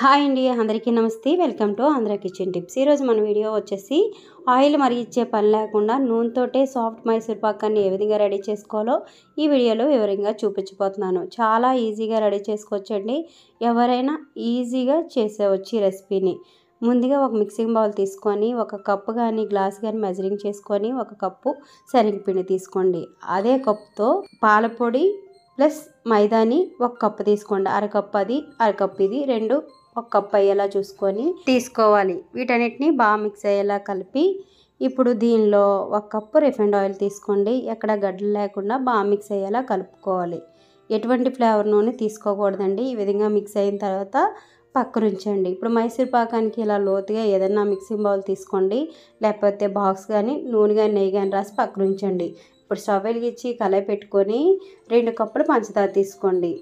hi అండి అందరికీ నమస్తే welcome to Andhra kitchen tips ఈరోజు మన వీడియో వచ్చేసి ఆయిల్ మరిగిచ్చే పని లేకుండా నూనెతోటే సాఫ్ట్ మైసూర్ పాకాన్ని ఏ విధంగా రెడీ చేసుకోవాలో ఈ వీడియోలో వివరంగా చూపించిపోతున్నాను చాలా ఈజీగా రెడీ చేసుకోవచ్చండి ఎవరైనా ఈజీగా చేసేవచ్చు ఈ రెసిపీని ముందుగా ఒక మిక్సింగ్ బౌల్ తీసుకొని ఒక కప్పు కానీ గ్లాస్ కానీ మెజరింగ్ చేసుకొని ఒక కప్పు సరింగ్ పిండి తీసుకోండి అదే కప్తో పాలపొడి ప్లస్ మైదాని ఒక కప్పు తీసుకోండి అరకప్పు అది అరకప్పు ఇది రెండు ఒక కప్ అయ్యేలా చూసుకొని తీసుకోవాలి వీటన్నిటిని బాగా మిక్స్ అయ్యేలా కలిపి ఇప్పుడు దీనిలో ఒక కప్పు రిఫైండ్ ఆయిల్ తీసుకోండి ఎక్కడ గడ్డలు లేకుండా బాగా మిక్స్ అయ్యేలా కలుపుకోవాలి ఎటువంటి ఫ్లేవర్ నూనె తీసుకోకూడదండి ఈ విధంగా మిక్స్ అయిన తర్వాత పక్కన ఉంచండి ఇప్పుడు మైసూర్ పాకానికి ఇలా లోతుగా ఏదన్నా మిక్సింగ్ బౌల్ తీసుకోండి లేకపోతే బాక్స్ కానీ నూనె కానీ నెయ్యి కానీ రాసి పక్కన ఉంచండి ఇప్పుడు స్టవ్ వెలిగించి కలయి పెట్టుకొని రెండు కప్పులు పంచదార తీసుకోండి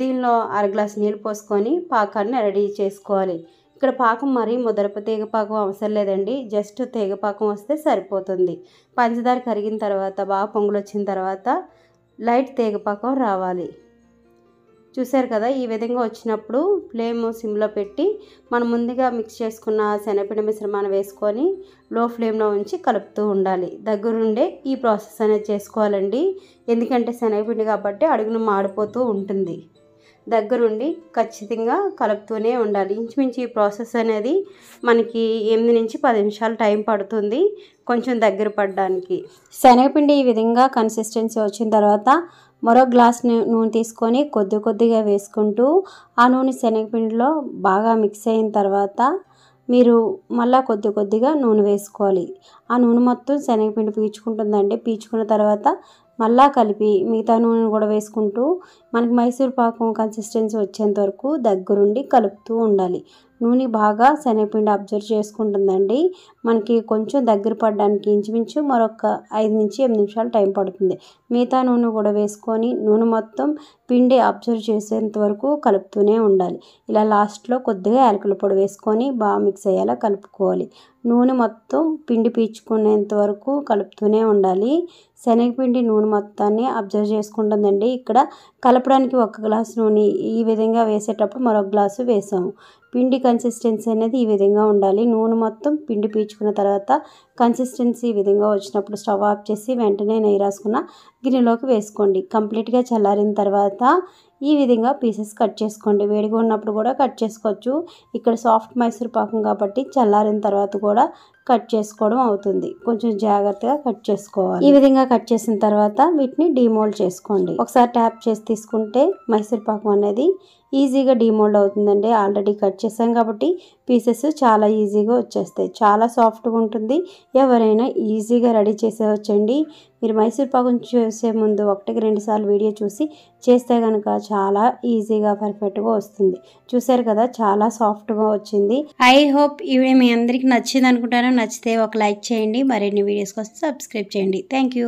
దీనిలో అర గ్లాస్ నీళ్ళు పోసుకొని పాకాన్ని రెడీ చేసుకోవాలి ఇక్కడ పాకం మరీ ముదరపు తీగపాకం అవసరం లేదండి జస్ట్ తీగపాకం వస్తే సరిపోతుంది పంచదార కరిగిన తర్వాత బాగా పొంగులు వచ్చిన తర్వాత లైట్ తీగపాకం రావాలి చూశారు కదా ఈ విధంగా వచ్చినప్పుడు ఫ్లేమ్ సిమ్లో పెట్టి మనం ముందుగా మిక్స్ చేసుకున్న శనగపిండి మిశ్రమాన్ని వేసుకొని లో ఫ్లేమ్లో ఉంచి కలుపుతూ ఉండాలి దగ్గరుండే ఈ ప్రాసెస్ అనేది చేసుకోవాలండి ఎందుకంటే శనగపిండి కాబట్టి అడుగును మాడిపోతూ ఉంటుంది దగ్గరుండి ఖచ్చితంగా కలుపుతూనే ఉండాలి ఇంచుమించు ఈ ప్రాసెస్ అనేది మనకి ఎనిమిది నుంచి పది నిమిషాలు టైం పడుతుంది కొంచెం దగ్గర పడడానికి శనగపిండి ఈ విధంగా కన్సిస్టెన్సీ వచ్చిన తర్వాత మరో గ్లాస్ నూనె తీసుకొని కొద్ది కొద్దిగా వేసుకుంటూ ఆ నూనె శనగపిండిలో బాగా మిక్స్ అయిన తర్వాత మీరు మళ్ళీ కొద్ది కొద్దిగా నూనె వేసుకోవాలి ఆ నూనె మొత్తం శనగపిండి పీచుకుంటుందండి పీచుకున్న తర్వాత మళ్ళా కలిపి మిగతా నూనెను కూడా వేసుకుంటూ మనకి మైసూర్ పాకం కన్సిస్టెన్సీ వచ్చేంత వరకు దగ్గరుండి కలుపుతూ ఉండాలి నూనె బాగా శనగపిండి అబ్జర్వ్ చేసుకుంటుందండి మనకి కొంచెం దగ్గర పడడానికి ఇంచుమించు మరొక ఐదు నుంచి ఎనిమిది నిమిషాలు టైం పడుతుంది మిగతా నూనె కూడా వేసుకొని నూనె మొత్తం పిండి అబ్జర్వ్ చేసేంత వరకు కలుపుతూనే ఉండాలి ఇలా లాస్ట్లో కొద్దిగా యాలకుల పొడి వేసుకొని బాగా మిక్స్ అయ్యేలా కలుపుకోవాలి నూనె మొత్తం పిండి పీచుకునేంత వరకు కలుపుతూనే ఉండాలి శనగపిండి నూనె మొత్తాన్ని అబ్జర్వ్ చేసుకుంటుందండి ఇక్కడ కలపడానికి ఒక గ్లాసు నూనె ఈ విధంగా వేసేటప్పుడు మరొక గ్లాసు వేసాము పిండి కన్సిస్టెన్సీ అనేది ఈ విధంగా ఉండాలి నూనె మొత్తం పిండి పీల్చుకున్న తర్వాత కన్సిస్టెన్సీ ఈ విధంగా వచ్చినప్పుడు స్టవ్ ఆఫ్ చేసి వెంటనే నెయ్యి రాసుకున్న గిన్నెలోకి వేసుకోండి కంప్లీట్గా చల్లారిన తర్వాత ఈ విధంగా పీసెస్ కట్ చేసుకోండి వేడిగా ఉన్నప్పుడు కూడా కట్ చేసుకోవచ్చు ఇక్కడ సాఫ్ట్ మైసూర్ పాకం కాబట్టి చల్లారిన తర్వాత కూడా కట్ చేసుకోవడం అవుతుంది కొంచెం జాగ్రత్తగా కట్ చేసుకోవాలి ఈ విధంగా కట్ చేసిన తర్వాత వీటిని డిమోల్డ్ చేసుకోండి ఒకసారి ట్యాప్ చేసి తీసుకుంటే మైసూర్ పాకం అనేది ఈజీగా డిమోల్డ్ అవుతుందండి ఆల్రెడీ కట్ చేసాం కాబట్టి పీసెస్ చాలా ఈజీగా వచ్చేస్తాయి చాలా సాఫ్ట్గా ఉంటుంది ఎవరైనా ఈజీగా రెడీ చేసేవచ్చండి మీరు మైసూర్ పాకం చేసే ముందు ఒకటికి రెండుసార్లు వీడియో చూసి చేస్తే కనుక చాలా ఈజీగా పర్ఫెక్ట్గా వస్తుంది చూసారు కదా చాలా సాఫ్ట్గా వచ్చింది ఐ హోప్ ఇవి మీ అందరికీ నచ్చింది అనుకుంటాను నచ్చితే ఒక లైక్ చేయండి మరిన్ని వీడియోస్ కోసం సబ్స్క్రైబ్ చేయండి థ్యాంక్